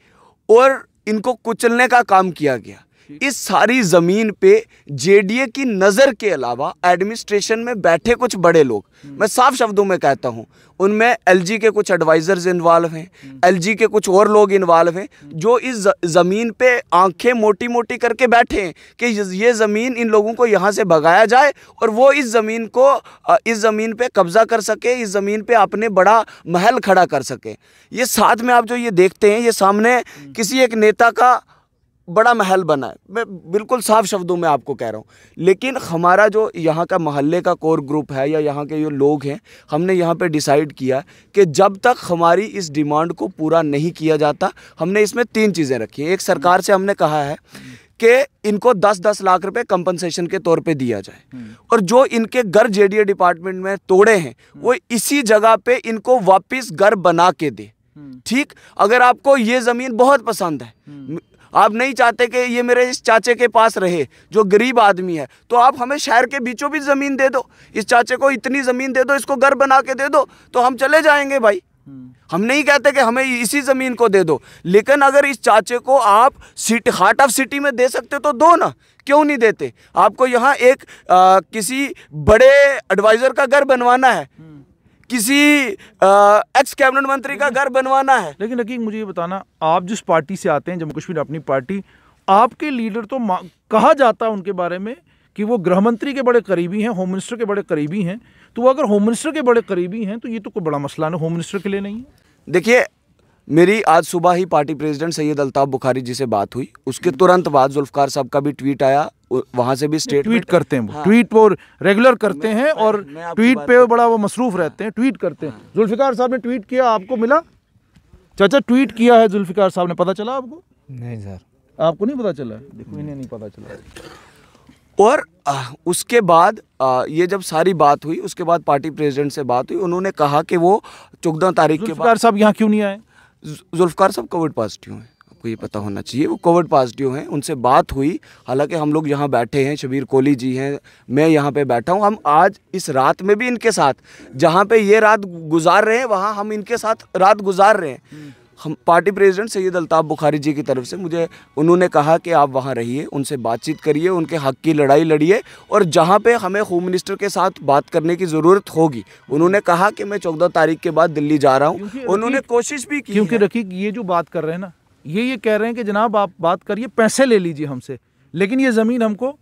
और इनको कुचलने का काम किया गया इस सारी ज़मीन पे जेडीए की नज़र के अलावा एडमिनिस्ट्रेशन में बैठे कुछ बड़े लोग हम्म। मैं साफ शब्दों में कहता हूँ उनमें एलजी के कुछ एडवाइज़र्स इन्वॉल्व हैं हम्म। एलजी के कुछ और लोग इन्वॉल्व हैं हम्म। जो इस ज़मीन पे आंखें मोटी मोटी करके बैठे हैं कि ये ज़मीन इन लोगों को यहाँ से भगाया जाए और वो इस ज़मीन को इस ज़मीन पर कब्ज़ा कर सके इस ज़मीन पर अपने बड़ा महल खड़ा कर सके ये साथ में आप जो ये देखते हैं ये सामने किसी एक नेता का बड़ा महल बना है मैं बिल्कुल साफ शब्दों में आपको कह रहा हूँ लेकिन हमारा जो यहाँ का महल्ले का कोर ग्रुप है या यहाँ के जो लोग हैं हमने यहाँ पे डिसाइड किया कि जब तक हमारी इस डिमांड को पूरा नहीं किया जाता हमने इसमें तीन चीज़ें रखी एक सरकार से हमने कहा है कि इनको 10-10 लाख रुपए कंपनसेशन के तौर पे दिया जाए और जो इनके घर जे डिपार्टमेंट में तोड़े हैं वो इसी जगह पे इनको वापस घर बना के दे ठीक अगर आपको ये ज़मीन बहुत पसंद है आप नहीं चाहते कि ये मेरे इस चाचे के पास रहे जो गरीब आदमी है तो आप हमें शहर के बीचों बीच ज़मीन दे दो इस चाचे को इतनी ज़मीन दे दो इसको घर बना के दे दो तो हम चले जाएंगे भाई हम नहीं कहते कि हमें इसी ज़मीन को दे दो लेकिन अगर इस चाचे को आप सिटी हार्ट ऑफ सिटी में दे सकते तो दो ना क्यों नहीं देते आपको यहाँ एक आ, किसी बड़े एडवाइज़र का घर बनवाना है किसी एक्स कैबिनेट मंत्री का घर बनवाना
है लेकिन लकी मुझे ये बताना आप जिस पार्टी से आते हैं जम्मू कश्मीर अपनी पार्टी आपके लीडर तो कहा जाता है उनके बारे में कि वो गृह मंत्री के बड़े करीबी हैं होम मिनिस्टर के बड़े करीबी हैं
तो वो अगर होम मिनिस्टर के बड़े करीबी हैं तो ये तो कोई बड़ा मसला ना
होम मिनिस्टर के लिए नहीं है
देखिए मेरी आज सुबह ही पार्टी प्रेसिडेंट सैयद अल्ताफ बुखारी जी से बात हुई उसके तुरंत बाद जुल्फकार साहब का भी ट्वीट आया वहाँ से भी स्टेट ट्वीट करते हैं हाँ। ट्वीट वो रेगुलर करते हैं और
ट्वीट पे बड़ा वो मसरूफ रहते हैं ट्वीट करते हैं हाँ। जुल्फिकार साहब ने ट्वीट किया आपको मिला चाचा ट्वीट किया है जुल्फिकार साहब ने पता चला आपको नहीं सर आपको नहीं पता चला देखो इन्हें नहीं पता चला
और उसके बाद ये जब सारी बात हुई उसके बाद पार्टी प्रेसिडेंट से बात हुई उन्होंने कहा कि वो चौदह तारीख के बाद साहब यहाँ क्यों नहीं आए जुल्फकार साहब कोविड पॉजिटिव हैं आपको ये पता होना चाहिए वो कोविड पॉजिटिव हैं उनसे बात हुई हालांकि हम लोग यहाँ बैठे हैं शबीर कोहली जी हैं मैं यहाँ पे बैठा हूँ हम आज इस रात में भी इनके साथ जहाँ पे ये रात गुजार रहे हैं वहाँ हम इनके साथ रात गुजार रहे हैं हम पार्टी प्रेसिडेंट सैयद अल्ताफ़ बुखारी जी की तरफ से मुझे उन्होंने कहा कि आप वहाँ रहिए उनसे बातचीत करिए उनके हक़ की लड़ाई लड़िए और जहाँ पे हमें होम मिनिस्टर के साथ बात करने की ज़रूरत होगी उन्होंने कहा कि मैं चौदह तारीख के बाद दिल्ली जा रहा हूँ उन्होंने कोशिश भी की
क्योंकि रखी ये जो बात कर रहे हैं ना ये ये कह रहे हैं कि जनाब आप बात करिए पैसे ले लीजिए हमसे लेकिन ये ज़मीन हमको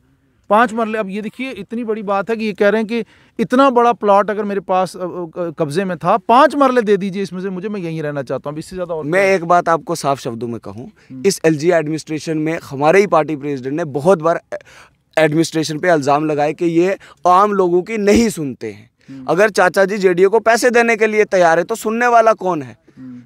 पाँच मरले अब ये देखिए इतनी बड़ी बात है कि ये कह रहे हैं कि इतना बड़ा प्लॉट अगर मेरे पास कब्जे में था पाँच मरले दे दीजिए इसमें से मुझे मैं यहीं रहना चाहता हूँ इससे ज़्यादा
और मैं एक बात आपको साफ शब्दों में कहूँ हम्म। इस एल एडमिनिस्ट्रेशन में हमारे ही पार्टी प्रेजिडेंट ने बहुत बार एडमिनिस्ट्रेशन पर इल्ज़ाम लगाए कि ये आम लोगों की नहीं सुनते हैं हम्म। अगर चाचा जी जेडीओ को पैसे देने के लिए तैयार है तो सुनने वाला कौन है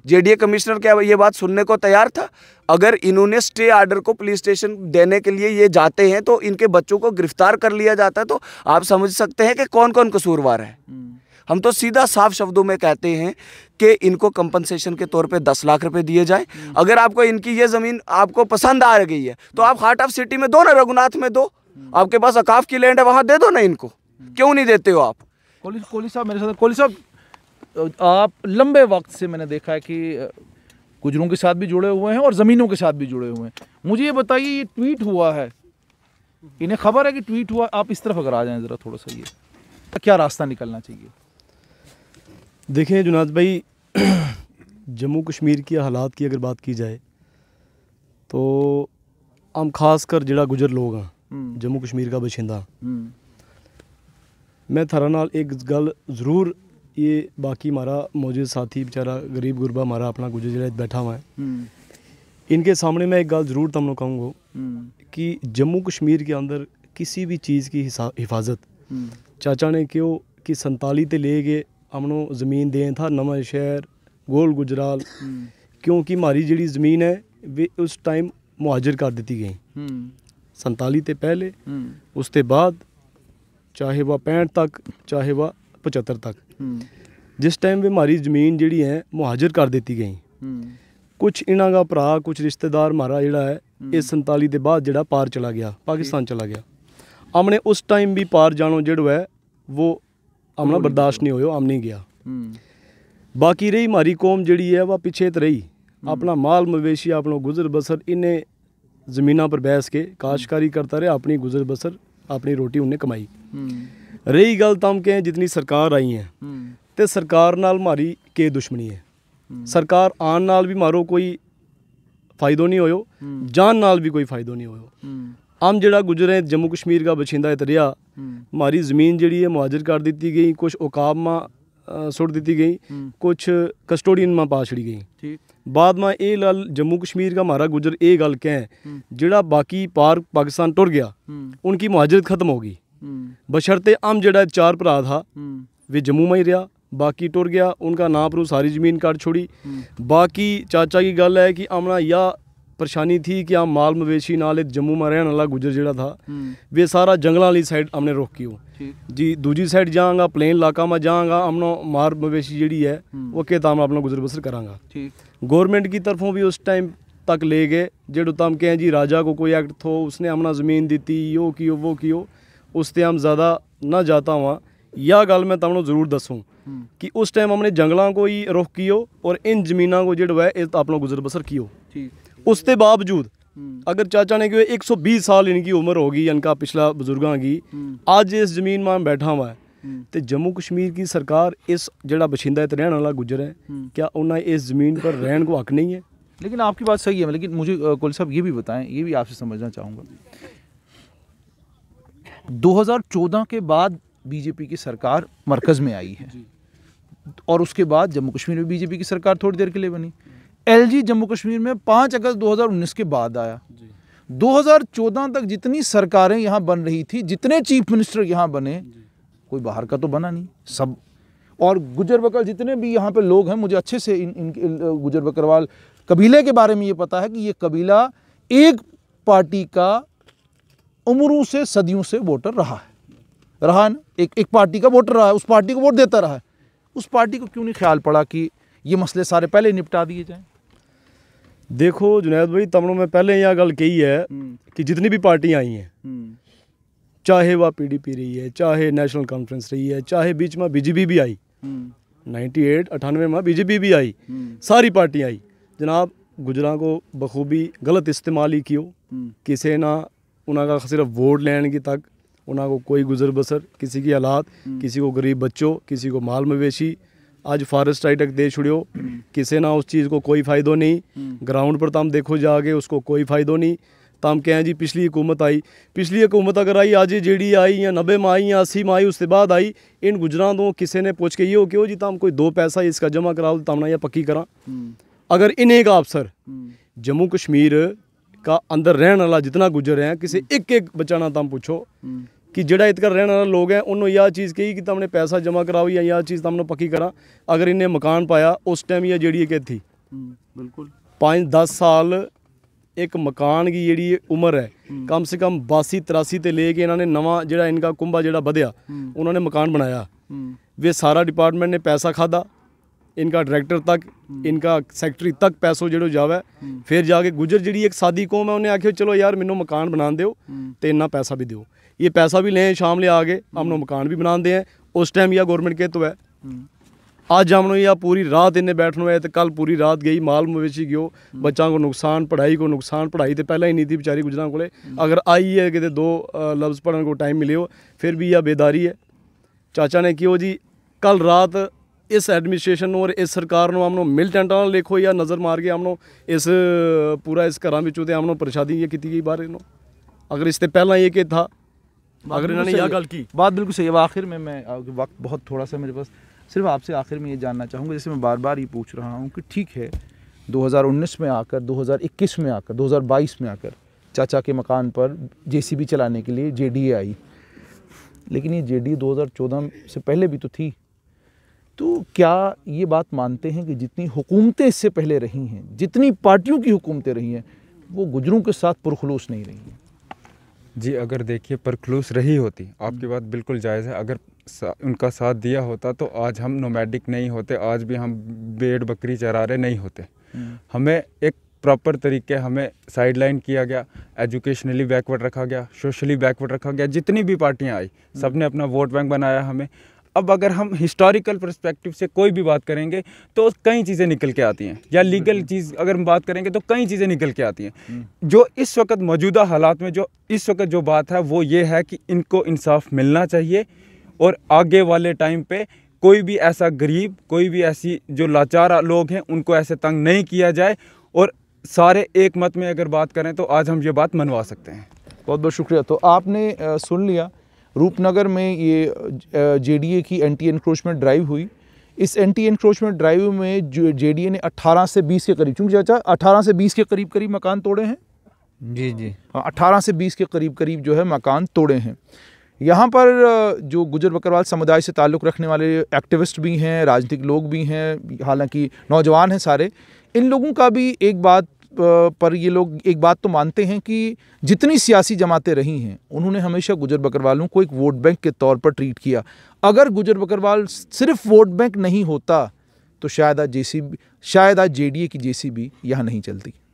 जेडीए कमिश्नर क्या ये बात सुनने को तैयार था अगर इन्होंने स्टे आर्डर को पुलिस स्टेशन देने के लिए ये जाते हैं तो इनके बच्चों को गिरफ्तार कर लिया जाता है तो आप समझ सकते हैं कि कौन कौन कसूरवार है हम्म। हम तो सीधा साफ शब्दों में कहते हैं कि इनको कंपनसेशन के तौर पे दस लाख रुपए दिए जाए हम्म। अगर आपको इनकी ये ज़मीन आपको पसंद आ गई है तो आप हार्ट ऑफ सिटी में दो ना रघुनाथ में दो हम्म। आपके पास अकाफ की लैंड है वहां दे दो ना इनको क्यों नहीं देते हो आप कोहली कोहली साहब मेरे साथ कोहली साहब आप लंबे वक्त से मैंने देखा है कि
गुजरों के साथ भी जुड़े हुए हैं और ज़मीनों के साथ भी जुड़े हुए हैं मुझे ये बताइए ये ट्वीट हुआ है इन्हें खबर है कि ट्वीट हुआ आप इस तरफ अगर आ जाएं ज़रा थोड़ा सा ये तो क्या रास्ता निकलना चाहिए
देखें जुनाज भाई जम्मू कश्मीर की हालात की अगर बात की जाए तो हम खास कर जरा गुजर लोग हाँ हम्म। जम्मू कश्मीर का बछिंदा हम्म। मैं थारा नाल एक गल जरूर ये बाकी हमारा मौजूद साथी बेचारा गरीब गुरबा हमारा अपना गुजर गुजरात बैठा हुआ है हम्म। इनके सामने मैं एक गल ज़रूर तुम लोग कहूँगा हम्म। कि जम्मू कश्मीर के अंदर किसी भी चीज़ की हिफाजत हम्म। चाचा ने क्यों कि संताली तो ले गए हमनों जमीन दें था नवा शहर गोल गुजराल क्योंकि हमारी जी जमीन है वे उस टाइम मुआजर कर दी गई संताली तो पहले उसके बाद चाहे वह पैंठ तक चाहे वह पचहत्तर तक ਜਿਸ ਟਾਈਮ ਵੀ हमारी ਜ਼ਮੀਨ ਜਿਹੜੀ ਹੈ ਮੁਹਾਜਰ ਕਰ ਦਿੱਤੀ ਗਈ ਕੁਝ ਇਹਨਾਂ ਦਾ ਭਰਾ ਕੁਝ ਰਿਸ਼ਤੇਦਾਰ ਮਾਰਾ ਜਿਹੜਾ ਹੈ ਇਹ 47 ਦੇ ਬਾਅਦ ਜਿਹੜਾ ਪਾਰ ਚਲਾ ਗਿਆ ਪਾਕਿਸਤਾਨ ਚਲਾ ਗਿਆ ਆਮਨੇ ਉਸ ਟਾਈਮ ਵੀ ਪਾਰ ਜਾਣੋ ਜਿਹੜਾ ਹੈ ਉਹ ਆਮਨਾ ਬਰਦਾਸ਼ਤ ਨਹੀਂ ਹੋਇਆ ਆਮ ਨਹੀਂ ਗਿਆ ਬਾਕੀ ਰਹੀ ਮਾਰੀ ਕੌਮ ਜਿਹੜੀ ਹੈ ਉਹ ਪਿੱਛੇ ਤੇ ਰਹੀ ਆਪਣਾ ਮਾਲ ਮਵੇਸ਼ੀ ਆਪਣਾ ਗੁਜ਼ਰ ਬਸਰ ਇਹਨੇ ਜ਼ਮੀਨਾਂ ਪਰ ਬੈਸ ਕੇ ਕਾਸ਼ਕਾਰੀ ਕਰਤਾ ਰਿਹਾ ਆਪਣੀ ਗੁਜ਼ਰ ਬਸਰ ਆਪਣੀ ਰੋਟੀ ਉਹਨੇ ਕਮਾਈ ਰਹੀ ਗੱਲ ਤਾਂ ਕਿ ਜਿਤਨੀ ਸਰਕਾਰ ਆਈ ਹੈ ਤੇ ਸਰਕਾਰ ਨਾਲ ਮਾਰੀ ਕੇ ਦੁਸ਼ਮਣੀ ਹੈ ਸਰਕਾਰ ਆਣ ਨਾਲ ਵੀ ਮਾਰੋ ਕੋਈ ਫਾਇਦਾ ਨਹੀਂ ਹੋਇਓ ਜਾਨ ਨਾਲ ਵੀ ਕੋਈ ਫਾਇਦਾ ਨਹੀਂ ਹੋਇਓ ਆਮ ਜਿਹੜਾ ਗੁਜਰੇ ਜੰਮੂ ਕਸ਼ਮੀਰ ਦਾ ਬਛਿੰਦਾ ਰਿਆ ਮਾਰੀ ਜ਼ਮੀਨ ਜਿਹੜੀ ਹੈ ਮੁਆਜਰ ਕਰ ਦਿੱਤੀ ਗਈ ਕੁਝ ਮਾ ਸੁੱਟ ਦਿੱਤੀ ਗਈ ਕੁਝ ਕਸਟੋਡੀਅਨ ਮਾਂ ਪਾ ਛੜੀ ਗਈ ਠੀਕ ਬਾਅਦ ਮਾ ਇਹ ਲਾਲ ਜੰਮੂ ਕਸ਼ਮੀਰ ਦਾ ਮਾਰਾ ਗੁਜਰ ਇਹ ਗੱਲ ਕਹੇ ਜਿਹੜਾ ਬਾਕੀ ਪਾਰ ਪਾਕਿਸਤਾਨ ਟੁਰ ਗਿਆ ਉਨਕੀ ਮੁਹਾਜਰਤ ਖਤਮ ਹੋ ਗਈ बशर्ते आम जड़ा चार भरा था वे जम्मू में ही रहा बाकी टुर गया उनका नाप रू सारी ज़मीन काट छोड़ी बाकी चाचा की गल है कि आमना या परेशानी थी कि हम माल मवेशी नाले जम्मू में रहने वाला गुजर जड़ा था वे सारा जंगल वाली साइड हमने रोक की हो जी दूजी साइड जाऊँगा प्लेन इलाका में जाऊँगा हमने माल मवेशी जी है वो कहता हम अपना गुजर बसर करांगा गवर्नमेंट की तरफों भी उस टाइम तक ले गए जेडो तम कहें जी राजा को कोई एक्ट थो उसने हमने ज़मीन दी यो कियो वो कियो ਉਸ ਤੇ ਆਮ ਜ਼ਿਆਦਾ ਨਾ ਜਾਤਾ ਵਾਂ ਇਹ ਗੱਲ ਮੈਂ ਤੁਹਾਨੂੰ ਜ਼ਰੂਰ ਦੱਸੂ ਕਿ ਉਸ ਟਾਈਮ ਆਪਣੇ ਜੰਗਲਾਂ ਕੋ ਹੀ ਰੁਕ ਕੀਓ ਔਰ ਇਨ ਜ਼ਮੀਨਾਂ ਕੋ ਜਿਹੜਾ ਹੈ ਇਹ ਆਪਣਾ ਗੁਜ਼ਰ ਬਸਰ ਕੀਓ ਠੀਕ ਉਸ ਤੇ ਬਾਵਜੂਦ ਅਗਰ ਚਾਚਾ ਨੇ ਕਿਹਾ 120 ਸਾਲ ਇਨਕੀ ਉਮਰ ਹੋ ਗਈ ਕਾ ਪਿਛਲਾ ਬਜ਼ੁਰਗਾਂ ਕੀ ਅੱਜ ਇਸ ਜ਼ਮੀਨ 'ਮਾਂ ਬੈਠਾ ਵਾਂ ਤੇ ਜੰਮੂ ਕਸ਼ਮੀਰ ਕੀ ਸਰਕਾਰ ਇਸ ਜਿਹੜਾ ਬਛਿੰਦਾ ਇਤ ਰਹਿਣ ਵਾਲਾ ਗੁਜ਼ਰ ਹੈ ਕਿਆ ਉਹਨਾਂ ਇਸ ਜ਼ਮੀਨ ਪਰ ਰਹਿਣ ਕੋ ਹੱਕ ਨਹੀਂ ਹੈ ਲੇਕਿਨ ਆਪਕੀ ਬਾਤ ਸਹੀ ਹੈ ਲੇਕਿਨ ਮੈਨੂੰ ਕੁਲ ਸਾਹਿਬ ਇਹ ਵੀ ਬਤਾਏ ਇਹ ਵੀ ਆਪਸੇ ਸਮਝਣਾ ਚਾਹੂੰਗਾ
2014 के बाद बीजेपी की सरकार मरकज़ में आई है और उसके बाद जम्मू कश्मीर में बीजेपी की सरकार थोड़ी देर के लिए बनी एलजी जम्मू कश्मीर में 5 अगस्त 2019 के बाद आया 2014 तक जितनी सरकारें यहाँ बन रही थी जितने चीफ मिनिस्टर यहाँ बने कोई बाहर का तो बना नहीं सब और गुजर बकर जितने भी यहाँ पे लोग हैं मुझे अच्छे से इन इन गुजर बकरवाल कबीले के बारे में ये पता है कि ये कबीला एक पार्टी का उम्रों से सदियों से वोटर रहा है रहा है ना एक एक पार्टी का वोटर रहा है उस पार्टी को वोट देता रहा है उस पार्टी को क्यों नहीं ख्याल पड़ा कि ये मसले सारे पहले निपटा दिए जाए
देखो जुनेद भाई तमड़ों में पहले यह गल कही है हम्म। कि जितनी भी पार्टियाँ आई हैं हम्म। चाहे वह पीडीपी रही है चाहे नेशनल कॉन्फ्रेंस रही है चाहे बीच में बीजेपी भी आई 98 हम्म। अठानवे में बीजेपी भी आई सारी पार्टियाँ आई जनाब गुजरा को बखूबी गलत इस्तेमाल ही किया किसी ना उन्होंने सिर्फ वोट लैन की तक उन्होंने कोई गुजर बसर किसी की हालात हम्म। किसी को गरीब बच्चों किसी को माल मवेशी अज फॉरेस्ट आइटक दे छुड़ो हम्म। किसी ना उस चीज़ को कोई फ़ायदो नहीं हम्म। ग्राउंड पर तम देखो जाके उसको कोई फ़ायदो नहीं तम कहें जी पिछली हुकूमत आई पिछली हुकूमत अगर आई अज जी आई या नब्बे में आई या अस्सी में आई उसके बाद आई इन गुजरान तो किसी ने पूछ के ये हो कि हो जी तम कोई दो पैसा इसका जमा कराओ तम ना पक्की करा अगर इन्हें का अफसर जम्मू कश्मीर ਕਾ ਅੰਦਰ ਰਹਿਣ ਵਾਲਾ ਜਿੰਨਾ ਗੁਜਰ ਰਿਹਾ ਕਿਸੇ ਇੱਕ ਇੱਕ ਬਚਾਣਾ ਤਾਂ ਪੁੱਛੋ ਕਿ ਜਿਹੜਾ ਇਤਕਰ ਰਹਿਣ ਵਾਲਾ ਲੋਕ ਹੈ ਉਹਨੂੰ ਇਹ ਚੀਜ਼ ਕਹੀ ਕਿ ਤੁਮਨੇ ਪੈਸਾ ਜਮਾ ਕਰਾਓ ਜਾਂ ਇਹ ਚੀਜ਼ ਤੁਮਨੂੰ ਪੱਕੀ ਕਰਾਂ ਅਗਰ ਇਹਨੇ ਮਕਾਨ ਪਾਇਆ ਉਸ ਟਾਈਮ ਇਹ ਜਿਹੜੀ ਕਿ ਥੀ ਬਿਲਕੁਲ 5-10 ਸਾਲ ਇੱਕ ਮਕਾਨ ਦੀ ਜਿਹੜੀ ਉਮਰ ਹੈ ਕਮ ਸੇ ਕਮ 82 83 ਤੇ ਲੈ ਕੇ ਇਹਨਾਂ ਨੇ ਨਵਾਂ ਜਿਹੜਾ ਇਨਕਾ ਕੁੰਬਾ ਜਿਹੜਾ ਵਧਿਆ ਉਹਨਾਂ ਨੇ ਮਕਾਨ ਬਣਾਇਆ ਵੇ ਸਾਰਾ ਡਿਪਾਰਟਮੈਂਟ ਨੇ ਪੈਸਾ ਖਾਦਾ ਇਨਕਾ ਡਾਇਰੈਕਟਰ ਤੱਕ ਇਨਕਾ ਸੈਕਟਰੀ ਤੱਕ ਪੈਸੋ ਜਿਹੜੋ ਜਾਵੇ ਫਿਰ ਜਾ ਕੇ ਗੁਜਰ ਜਿਹੜੀ ਇੱਕ ਸਾਦੀ ਕੋਮ ਹੈ ਉਹਨੇ ਆਖਿਓ ਚਲੋ ਯਾਰ ਮੈਨੂੰ ਮਕਾਨ ਬਣਾ ਦਿਓ ਤੇ ਇੰਨਾ ਪੈਸਾ ਵੀ ਦਿਓ ਇਹ ਪੈਸਾ ਵੀ ਲੈ ਸ਼ਾਮ ਲਿਆ ਆਗੇ ਆਪਣੋ ਮਕਾਨ ਵੀ ਬਣਾਉਂਦੇ ਆ ਉਸ ਟਾਈਮ ਇਹ ਗਵਰਨਮੈਂਟ ਕੇ ਤੋਂ ਹੈ ਅੱਜ ਆਪਣੋ ਇਹ ਪੂਰੀ ਰਾਤ ਇੰਨੇ ਬੈਠਣੋ ਹੈ ਤੇ ਕੱਲ ਪੂਰੀ ਰਾਤ ਗਈ ਮਾਲ ਵਿੱਚ ਗਿਓ ਬੱਚਾ ਕੋ ਨੁਕਸਾਨ ਪੜ੍ਹਾਈ ਕੋ ਨੁਕਸਾਨ ਪੜ੍ਹਾਈ ਤੇ ਪਹਿਲਾਂ ਹੀ ਨਹੀਂ ਦੀ ਵਿਚਾਰੀ ਗੁਜਰਾਂ ਕੋਲੇ ਅਗਰ ਆਈ ਹੈ ਕਿਤੇ ਦੋ ਲਫ਼ਜ਼ ਪੜਨ ਕੋ ਟਾਈਮ ਮਿਲਿਓ ਫਿਰ ਵੀ ਇਹ ਬੇਦਾਰੀ ਹੈ ਚਾਚਾ ਨੇ ਕਿਹਾ ਜੀ ਕੱਲ ਰਾਤ इस एडमिनिस्ट्रेशन और इस सरकार ਸਰਕਾਰ लोग ਆਮਨੋ ਮਿਲ ਟੈਂਟਾਂ या नज़र मार के ਮਾਰ इस पूरा इस घर में ਘਰਾਂ हम लोग ਆਮਨੋ ये की गई बार ਬਾਹਰ अगर इससे पहला ये कि था अगर इन्होंने यह
गल की बात बिल्कुल सही है आखिर में मैं वक्त बहुत थोड़ा सा मेरे पास सिर्फ आपसे आखिर में ये जानना चाहूँगा जैसे मैं बार बार ये पूछ रहा हूँ कि ठीक है 2019 में आकर 2021 में आकर 2022 में आकर चाचा के मकान पर जेसीबी चलाने के लिए जेडीए आई लेकिन ये जेडीए 2014 से पहले भी तो थी तो क्या ये बात मानते हैं कि जितनी हुकूमतें इससे पहले रही हैं जितनी पार्टियों की हुकूमतें रही हैं वो गुजरों के साथ पुरखलूस नहीं रही हैं
जी अगर देखिए परखलूस रही होती आपकी बात बिल्कुल जायज़ है अगर सा, उनका साथ दिया होता तो आज हम नोमैडिक नहीं होते आज भी हम बेड़ बकरी चरा रहे नहीं होते हम्म। हमें एक प्रॉपर तरीके हमें साइडलाइन किया गया एजुकेशनली बैकवर्ड रखा गया सोशली बैकवर्ड रखा गया जितनी भी पार्टियाँ आई हम्म। सब ने अपना वोट बैंक बनाया हमें अब अगर हम हिस्टोरिकल परस्पेक्टिव से कोई भी बात करेंगे तो कई चीज़ें निकल के आती हैं या लीगल चीज़ अगर हम बात करेंगे तो कई चीज़ें निकल के आती हैं हम्म। जो इस वक्त मौजूदा हालात में जो इस वक्त जो बात है वो ये है कि इनको इंसाफ मिलना चाहिए और आगे वाले टाइम पे कोई भी ऐसा गरीब कोई भी ऐसी जो लाचार लोग हैं उनको ऐसे तंग नहीं किया जाए और सारे एक मत में अगर बात करें तो आज हम ये बात मनवा सकते हैं बहुत बहुत
शुक्रिया तो आपने सुन लिया रूपनगर में ये जेडीए की एंटी एनक्रोचमेंट ड्राइव हुई इस एंटी एनक्रोचमेंट ड्राइव में जो जेडीए ने 18 से 20 के करीब चूँकि चाचा 18 से 20 के करीब करीब मकान तोड़े हैं जी जी हाँ, अट्ठारह से बीस के करीब करीब जो है मकान तोड़े हैं यहाँ पर जो गुजर बकरवाल समुदाय से ताल्लुक़ रखने वाले एक्टिविस्ट भी हैं राजनीतिक लोग भी हैं हालांकि नौजवान हैं सारे इन लोगों का भी एक बात पर ये लोग एक बात तो मानते हैं कि जितनी सियासी जमातें रही हैं उन्होंने हमेशा गुजर बकरवालों को एक वोट बैंक के तौर पर ट्रीट किया अगर गुजर बकरवाल सिर्फ वोट बैंक नहीं होता तो शायद आज जे शायद आज जे की जे सी यहाँ नहीं चलती